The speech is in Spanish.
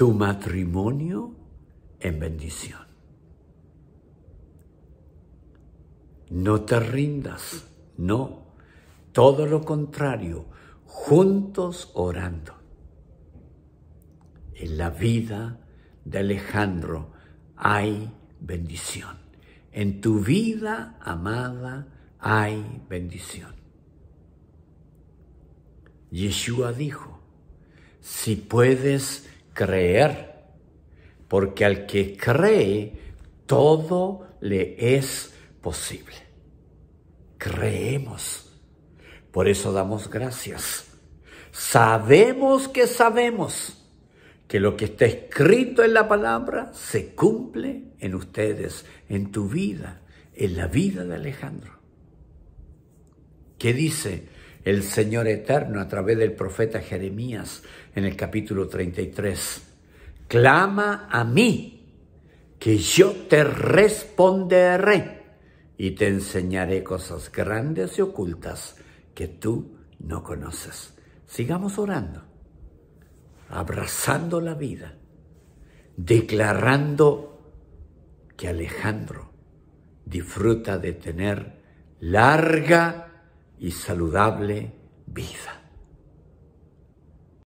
tu matrimonio en bendición. No te rindas, no. Todo lo contrario, juntos orando. En la vida de Alejandro hay bendición. En tu vida, amada, hay bendición. Yeshua dijo, si puedes creer, porque al que cree, todo le es posible. Creemos, por eso damos gracias. Sabemos que sabemos que lo que está escrito en la palabra se cumple en ustedes, en tu vida, en la vida de Alejandro. ¿Qué dice? el Señor Eterno a través del profeta Jeremías en el capítulo 33. Clama a mí, que yo te responderé y te enseñaré cosas grandes y ocultas que tú no conoces. Sigamos orando, abrazando la vida, declarando que Alejandro disfruta de tener larga y saludable vida.